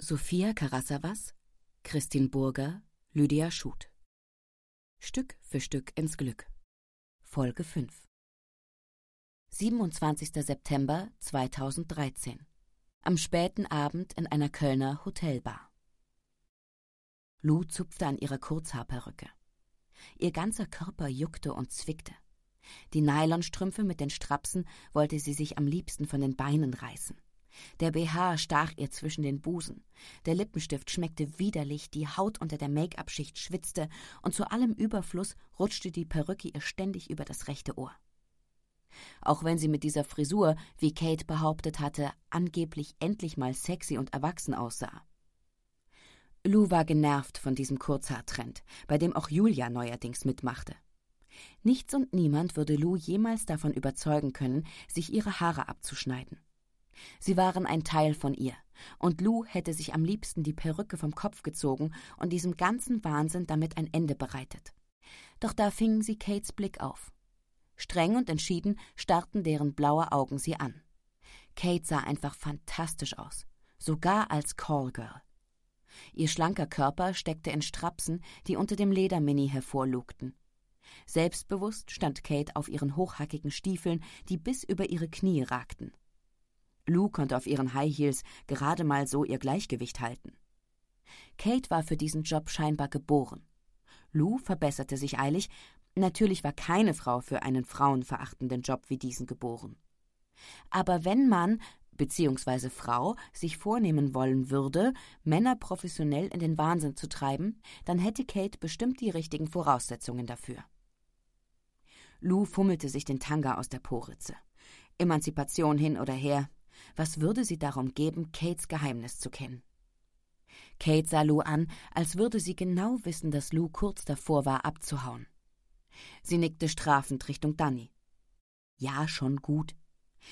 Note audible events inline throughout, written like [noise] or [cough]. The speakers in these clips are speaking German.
Sophia Karassavas, Christine Burger, Lydia Schut. Stück für Stück ins Glück. Folge 5. 27. September 2013. Am späten Abend in einer Kölner Hotelbar. Lou zupfte an ihrer Kurzhaarperücke. Ihr ganzer Körper juckte und zwickte. Die Nylonstrümpfe mit den Strapsen wollte sie sich am liebsten von den Beinen reißen. Der BH stach ihr zwischen den Busen. Der Lippenstift schmeckte widerlich, die Haut unter der Make-up-Schicht schwitzte und zu allem Überfluss rutschte die Perücke ihr ständig über das rechte Ohr. Auch wenn sie mit dieser Frisur, wie Kate behauptet hatte, angeblich endlich mal sexy und erwachsen aussah. Lou war genervt von diesem Kurzhaartrend, bei dem auch Julia neuerdings mitmachte. Nichts und niemand würde Lou jemals davon überzeugen können, sich ihre Haare abzuschneiden. Sie waren ein Teil von ihr, und Lou hätte sich am liebsten die Perücke vom Kopf gezogen und diesem ganzen Wahnsinn damit ein Ende bereitet. Doch da fingen sie Kates Blick auf. Streng und entschieden starrten deren blaue Augen sie an. Kate sah einfach fantastisch aus, sogar als Callgirl. Ihr schlanker Körper steckte in Strapsen, die unter dem Ledermini hervorlugten. Selbstbewusst stand Kate auf ihren hochhackigen Stiefeln, die bis über ihre Knie ragten. Lou konnte auf ihren High Heels gerade mal so ihr Gleichgewicht halten. Kate war für diesen Job scheinbar geboren. Lou verbesserte sich eilig, natürlich war keine Frau für einen frauenverachtenden Job wie diesen geboren. Aber wenn man bzw. Frau sich vornehmen wollen würde, Männer professionell in den Wahnsinn zu treiben, dann hätte Kate bestimmt die richtigen Voraussetzungen dafür. Lou fummelte sich den Tanga aus der Poritze. Emanzipation hin oder her, was würde sie darum geben, Kates Geheimnis zu kennen? Kate sah Lou an, als würde sie genau wissen, dass Lou kurz davor war, abzuhauen. Sie nickte strafend Richtung Danny. Ja, schon gut.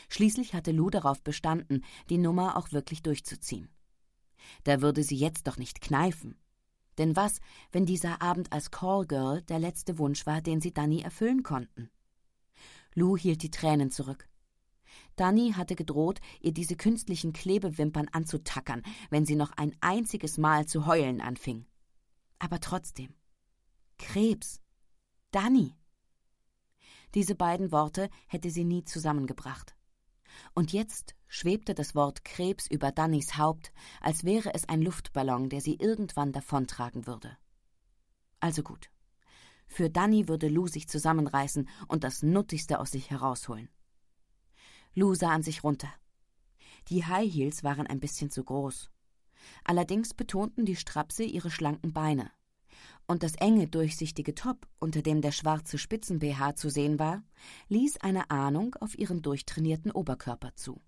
Schließlich hatte Lou darauf bestanden, die Nummer auch wirklich durchzuziehen. Da würde sie jetzt doch nicht kneifen. Denn was, wenn dieser Abend als Callgirl der letzte Wunsch war, den sie Danny erfüllen konnten? Lou hielt die Tränen zurück. Dani hatte gedroht, ihr diese künstlichen Klebewimpern anzutackern, wenn sie noch ein einziges Mal zu heulen anfing. Aber trotzdem. Krebs. Dani. Diese beiden Worte hätte sie nie zusammengebracht. Und jetzt schwebte das Wort Krebs über Dannys Haupt, als wäre es ein Luftballon, der sie irgendwann davontragen würde. Also gut. Für Danny würde Lou sich zusammenreißen und das Nuttigste aus sich herausholen. Lou sah an sich runter. Die High Heels waren ein bisschen zu groß. Allerdings betonten die Strapse ihre schlanken Beine. Und das enge, durchsichtige Top, unter dem der schwarze Spitzen-BH zu sehen war, ließ eine Ahnung auf ihren durchtrainierten Oberkörper zu.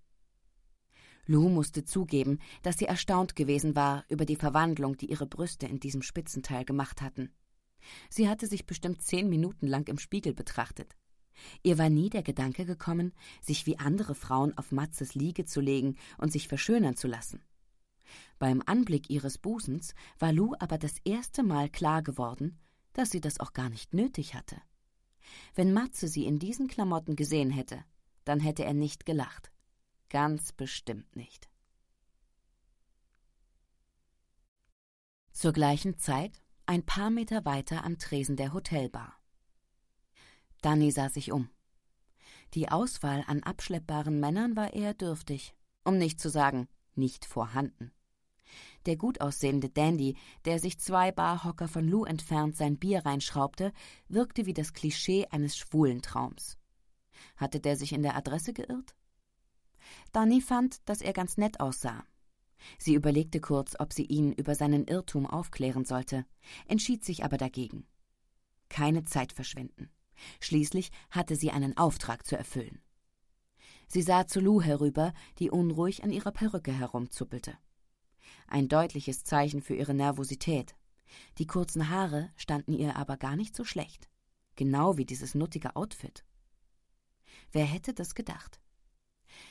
Lou musste zugeben, dass sie erstaunt gewesen war über die Verwandlung, die ihre Brüste in diesem Spitzenteil gemacht hatten. Sie hatte sich bestimmt zehn Minuten lang im Spiegel betrachtet. Ihr war nie der Gedanke gekommen, sich wie andere Frauen auf Matzes Liege zu legen und sich verschönern zu lassen. Beim Anblick ihres Busens war Lou aber das erste Mal klar geworden, dass sie das auch gar nicht nötig hatte. Wenn Matze sie in diesen Klamotten gesehen hätte, dann hätte er nicht gelacht. Ganz bestimmt nicht. Zur gleichen Zeit, ein paar Meter weiter am Tresen der Hotelbar. Danny sah sich um. Die Auswahl an abschleppbaren Männern war eher dürftig, um nicht zu sagen nicht vorhanden. Der gutaussehende Dandy, der sich zwei Barhocker von Lou entfernt sein Bier reinschraubte, wirkte wie das Klischee eines schwulen Traums. Hatte der sich in der Adresse geirrt? Danny fand, dass er ganz nett aussah. Sie überlegte kurz, ob sie ihn über seinen Irrtum aufklären sollte, entschied sich aber dagegen. Keine Zeit verschwenden. Schließlich hatte sie einen Auftrag zu erfüllen. Sie sah zu Lou herüber, die unruhig an ihrer Perücke herumzuppelte. Ein deutliches Zeichen für ihre Nervosität. Die kurzen Haare standen ihr aber gar nicht so schlecht. Genau wie dieses nuttige Outfit. Wer hätte das gedacht?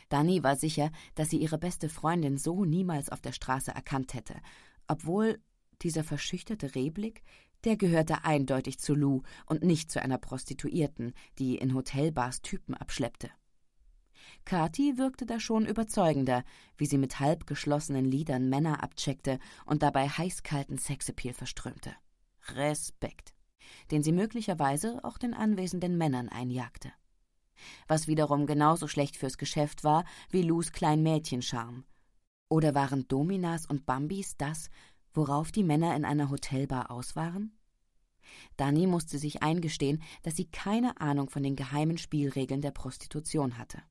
Dani war sicher, dass sie ihre beste Freundin so niemals auf der Straße erkannt hätte, obwohl dieser verschüchterte Rehblick, der gehörte eindeutig zu Lou und nicht zu einer Prostituierten, die in Hotelbars Typen abschleppte. Kathi wirkte da schon überzeugender, wie sie mit halb geschlossenen Lidern Männer abcheckte und dabei heißkalten Sexappeal verströmte. Respekt, den sie möglicherweise auch den anwesenden Männern einjagte. Was wiederum genauso schlecht fürs Geschäft war wie Lus Kleinmädchenscharm. Oder waren Dominas und Bambis das, worauf die Männer in einer Hotelbar aus waren? Dani musste sich eingestehen, dass sie keine Ahnung von den geheimen Spielregeln der Prostitution hatte.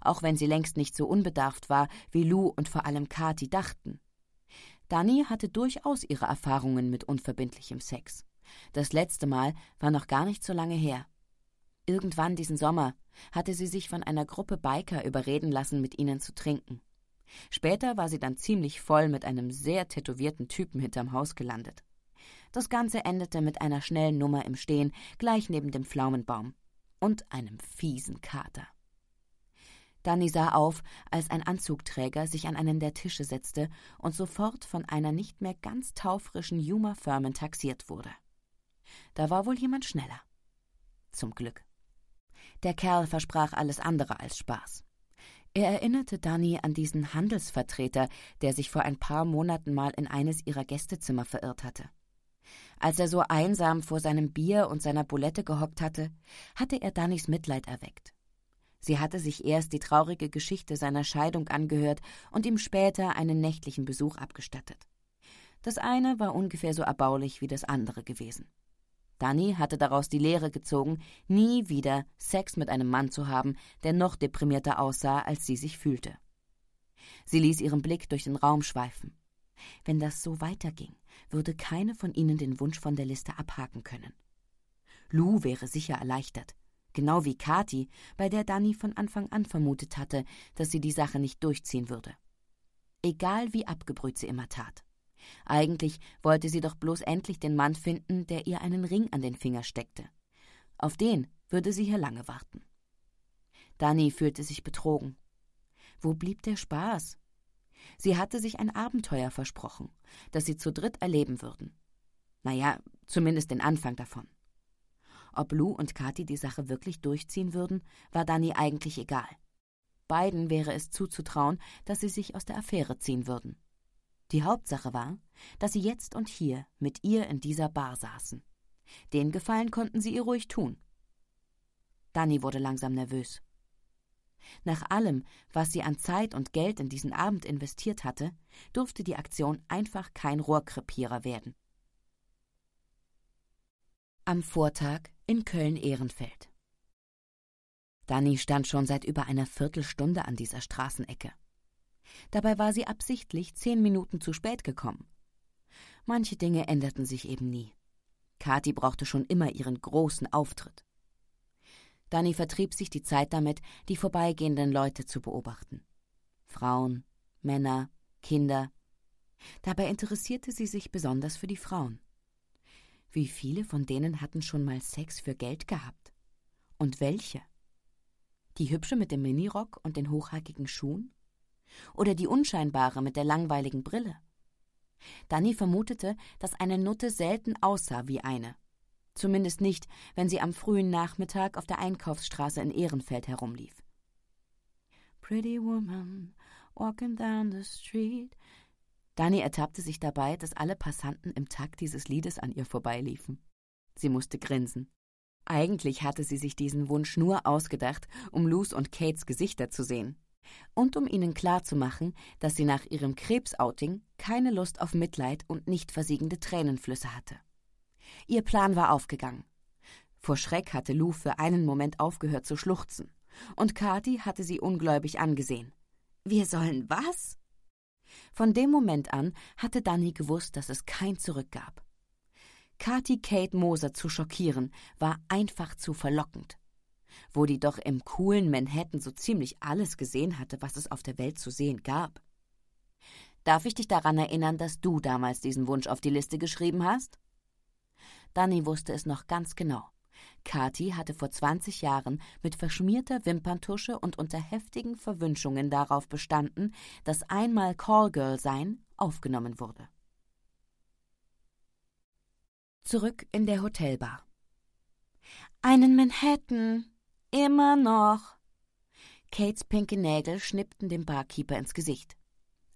Auch wenn sie längst nicht so unbedarft war, wie Lou und vor allem Kathi dachten. Dani hatte durchaus ihre Erfahrungen mit unverbindlichem Sex. Das letzte Mal war noch gar nicht so lange her. Irgendwann diesen Sommer hatte sie sich von einer Gruppe Biker überreden lassen, mit ihnen zu trinken. Später war sie dann ziemlich voll mit einem sehr tätowierten Typen hinterm Haus gelandet. Das Ganze endete mit einer schnellen Nummer im Stehen, gleich neben dem Pflaumenbaum. Und einem fiesen Kater. Danny sah auf, als ein Anzugträger sich an einen der Tische setzte und sofort von einer nicht mehr ganz taufrischen Juma firmen taxiert wurde. Da war wohl jemand schneller. Zum Glück. Der Kerl versprach alles andere als Spaß. Er erinnerte Danny an diesen Handelsvertreter, der sich vor ein paar Monaten mal in eines ihrer Gästezimmer verirrt hatte. Als er so einsam vor seinem Bier und seiner Bulette gehockt hatte, hatte er Dannys Mitleid erweckt. Sie hatte sich erst die traurige Geschichte seiner Scheidung angehört und ihm später einen nächtlichen Besuch abgestattet. Das eine war ungefähr so erbaulich wie das andere gewesen. Dani hatte daraus die Lehre gezogen, nie wieder Sex mit einem Mann zu haben, der noch deprimierter aussah, als sie sich fühlte. Sie ließ ihren Blick durch den Raum schweifen. Wenn das so weiterging, würde keine von ihnen den Wunsch von der Liste abhaken können. Lou wäre sicher erleichtert, genau wie Kathi, bei der Dani von Anfang an vermutet hatte, dass sie die Sache nicht durchziehen würde. Egal wie abgebrüht sie immer tat. Eigentlich wollte sie doch bloß endlich den Mann finden, der ihr einen Ring an den Finger steckte. Auf den würde sie hier lange warten. Dani fühlte sich betrogen. Wo blieb der Spaß? Sie hatte sich ein Abenteuer versprochen, das sie zu dritt erleben würden. Naja, zumindest den Anfang davon. Ob Lou und Kathi die Sache wirklich durchziehen würden, war Dani eigentlich egal. Beiden wäre es zuzutrauen, dass sie sich aus der Affäre ziehen würden. Die Hauptsache war, dass sie jetzt und hier mit ihr in dieser Bar saßen. Den Gefallen konnten sie ihr ruhig tun. Danny wurde langsam nervös. Nach allem, was sie an Zeit und Geld in diesen Abend investiert hatte, durfte die Aktion einfach kein Rohrkrepierer werden. Am Vortag in Köln-Ehrenfeld. Danny stand schon seit über einer Viertelstunde an dieser Straßenecke. Dabei war sie absichtlich zehn Minuten zu spät gekommen. Manche Dinge änderten sich eben nie. Kathi brauchte schon immer ihren großen Auftritt. Danny vertrieb sich die Zeit damit, die vorbeigehenden Leute zu beobachten. Frauen, Männer, Kinder. Dabei interessierte sie sich besonders für die Frauen. Wie viele von denen hatten schon mal Sex für Geld gehabt? Und welche? Die hübsche mit dem Minirock und den hochhackigen Schuhen? Oder die unscheinbare mit der langweiligen Brille. Danny vermutete, dass eine Nutte selten aussah wie eine. Zumindest nicht, wenn sie am frühen Nachmittag auf der Einkaufsstraße in Ehrenfeld herumlief. Pretty woman, walking down the street. Danny ertappte sich dabei, dass alle Passanten im Takt dieses Liedes an ihr vorbeiliefen. Sie musste grinsen. Eigentlich hatte sie sich diesen Wunsch nur ausgedacht, um Luz und Kates Gesichter zu sehen und um ihnen klarzumachen, dass sie nach ihrem Krebsouting keine Lust auf Mitleid und nicht versiegende Tränenflüsse hatte. Ihr Plan war aufgegangen. Vor Schreck hatte Lou für einen Moment aufgehört zu schluchzen, und Kathi hatte sie ungläubig angesehen. Wir sollen was? Von dem Moment an hatte Danny gewusst, dass es kein Zurück gab. Kathi Kate Moser zu schockieren, war einfach zu verlockend wo die doch im coolen Manhattan so ziemlich alles gesehen hatte, was es auf der Welt zu sehen gab. Darf ich dich daran erinnern, dass du damals diesen Wunsch auf die Liste geschrieben hast? Danny wusste es noch ganz genau. Kathi hatte vor 20 Jahren mit verschmierter Wimperntusche und unter heftigen Verwünschungen darauf bestanden, dass einmal Callgirl sein aufgenommen wurde. Zurück in der Hotelbar. Einen Manhattan, Immer noch. Kates pinke Nägel schnippten dem Barkeeper ins Gesicht.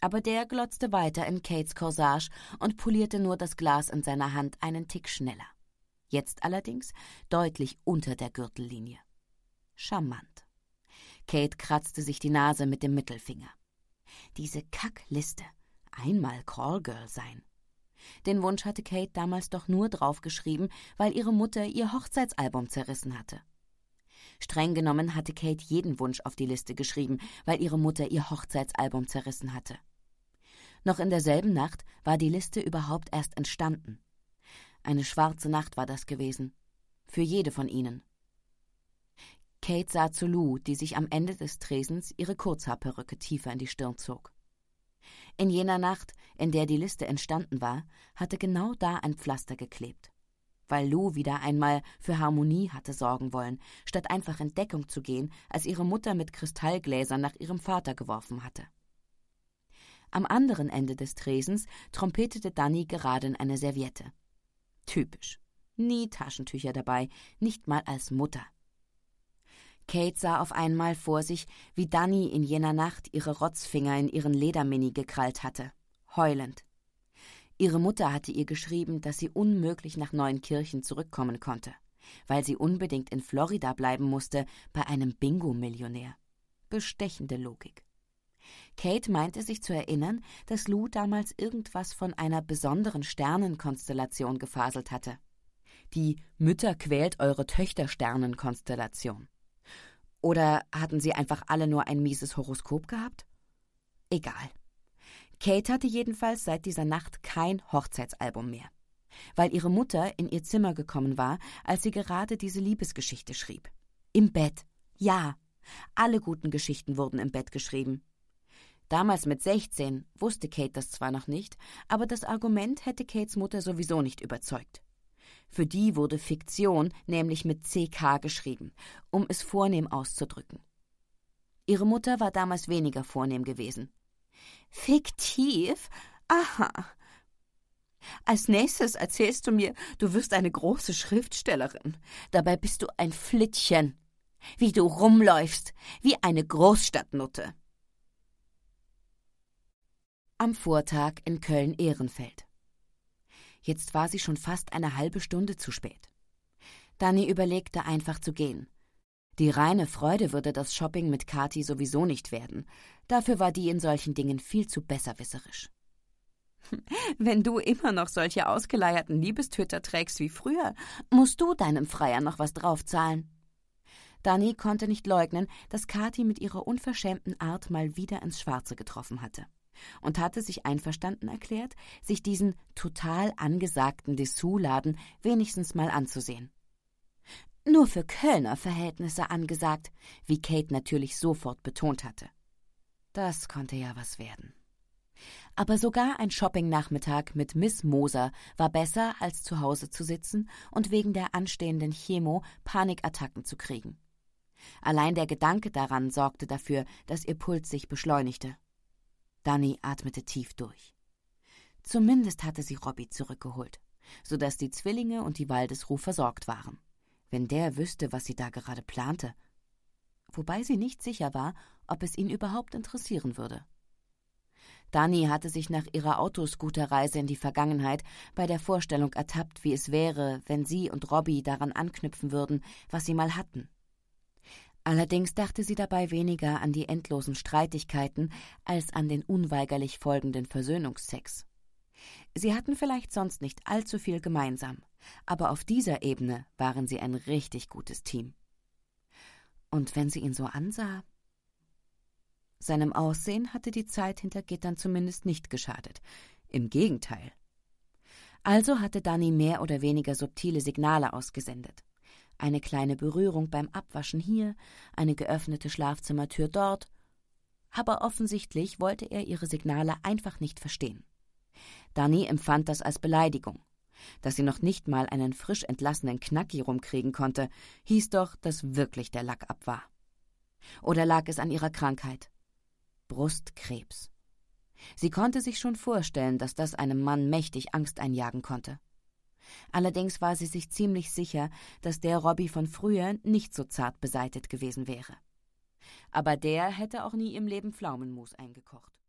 Aber der glotzte weiter in Kates Corsage und polierte nur das Glas in seiner Hand einen Tick schneller. Jetzt allerdings deutlich unter der Gürtellinie. Charmant. Kate kratzte sich die Nase mit dem Mittelfinger. Diese Kackliste. Einmal Callgirl sein. Den Wunsch hatte Kate damals doch nur draufgeschrieben, weil ihre Mutter ihr Hochzeitsalbum zerrissen hatte. Streng genommen hatte Kate jeden Wunsch auf die Liste geschrieben, weil ihre Mutter ihr Hochzeitsalbum zerrissen hatte. Noch in derselben Nacht war die Liste überhaupt erst entstanden. Eine schwarze Nacht war das gewesen. Für jede von ihnen. Kate sah zu Lou, die sich am Ende des Tresens ihre Kurzhaarperücke tiefer in die Stirn zog. In jener Nacht, in der die Liste entstanden war, hatte genau da ein Pflaster geklebt weil Lou wieder einmal für Harmonie hatte sorgen wollen, statt einfach in Deckung zu gehen, als ihre Mutter mit Kristallgläsern nach ihrem Vater geworfen hatte. Am anderen Ende des Tresens trompetete Danny gerade in eine Serviette. Typisch. Nie Taschentücher dabei, nicht mal als Mutter. Kate sah auf einmal vor sich, wie Danny in jener Nacht ihre Rotzfinger in ihren Ledermini gekrallt hatte, heulend. Ihre Mutter hatte ihr geschrieben, dass sie unmöglich nach Neuenkirchen zurückkommen konnte, weil sie unbedingt in Florida bleiben musste bei einem Bingo-Millionär. Bestechende Logik. Kate meinte sich zu erinnern, dass Lou damals irgendwas von einer besonderen Sternenkonstellation gefaselt hatte. Die Mütter quält eure Töchter Sternenkonstellation. Oder hatten sie einfach alle nur ein mieses Horoskop gehabt? Egal. Kate hatte jedenfalls seit dieser Nacht kein Hochzeitsalbum mehr, weil ihre Mutter in ihr Zimmer gekommen war, als sie gerade diese Liebesgeschichte schrieb. Im Bett. Ja. Alle guten Geschichten wurden im Bett geschrieben. Damals mit 16 wusste Kate das zwar noch nicht, aber das Argument hätte Kates Mutter sowieso nicht überzeugt. Für die wurde Fiktion nämlich mit CK geschrieben, um es vornehm auszudrücken. Ihre Mutter war damals weniger vornehm gewesen. Fiktiv? Aha. Als nächstes erzählst du mir, du wirst eine große Schriftstellerin. Dabei bist du ein Flittchen. Wie du rumläufst, wie eine Großstadtnutte. Am Vortag in Köln-Ehrenfeld. Jetzt war sie schon fast eine halbe Stunde zu spät. Danny überlegte einfach zu gehen. Die reine Freude würde das Shopping mit Kathi sowieso nicht werden. Dafür war die in solchen Dingen viel zu besserwisserisch. [laughs] Wenn du immer noch solche ausgeleierten Liebestwitter trägst wie früher, musst du deinem Freier noch was draufzahlen. Dani konnte nicht leugnen, dass Kathi mit ihrer unverschämten Art mal wieder ins Schwarze getroffen hatte und hatte sich einverstanden erklärt, sich diesen total angesagten Dessous-Laden wenigstens mal anzusehen. Nur für Kölner Verhältnisse angesagt, wie Kate natürlich sofort betont hatte. Das konnte ja was werden. Aber sogar ein Shoppingnachmittag mit Miss Moser war besser, als zu Hause zu sitzen und wegen der anstehenden Chemo Panikattacken zu kriegen. Allein der Gedanke daran sorgte dafür, dass ihr Puls sich beschleunigte. Danny atmete tief durch. Zumindest hatte sie Robbie zurückgeholt, so dass die Zwillinge und die Waldesruh versorgt waren. Wenn der wüsste, was sie da gerade plante. Wobei sie nicht sicher war, ob es ihn überhaupt interessieren würde. Dani hatte sich nach ihrer Autoscooterreise in die Vergangenheit bei der Vorstellung ertappt, wie es wäre, wenn sie und Robbie daran anknüpfen würden, was sie mal hatten. Allerdings dachte sie dabei weniger an die endlosen Streitigkeiten als an den unweigerlich folgenden Versöhnungsex. Sie hatten vielleicht sonst nicht allzu viel gemeinsam, aber auf dieser Ebene waren sie ein richtig gutes Team. Und wenn sie ihn so ansah, seinem Aussehen hatte die Zeit hinter Gittern zumindest nicht geschadet. Im Gegenteil. Also hatte Danny mehr oder weniger subtile Signale ausgesendet. Eine kleine Berührung beim Abwaschen hier, eine geöffnete Schlafzimmertür dort. Aber offensichtlich wollte er ihre Signale einfach nicht verstehen. Danny empfand das als Beleidigung. Dass sie noch nicht mal einen frisch entlassenen Knacki rumkriegen konnte, hieß doch, dass wirklich der Lack ab war. Oder lag es an ihrer Krankheit? Brustkrebs. Sie konnte sich schon vorstellen, dass das einem Mann mächtig Angst einjagen konnte. Allerdings war sie sich ziemlich sicher, dass der Robby von früher nicht so zart beseitet gewesen wäre. Aber der hätte auch nie im Leben Pflaumenmus eingekocht.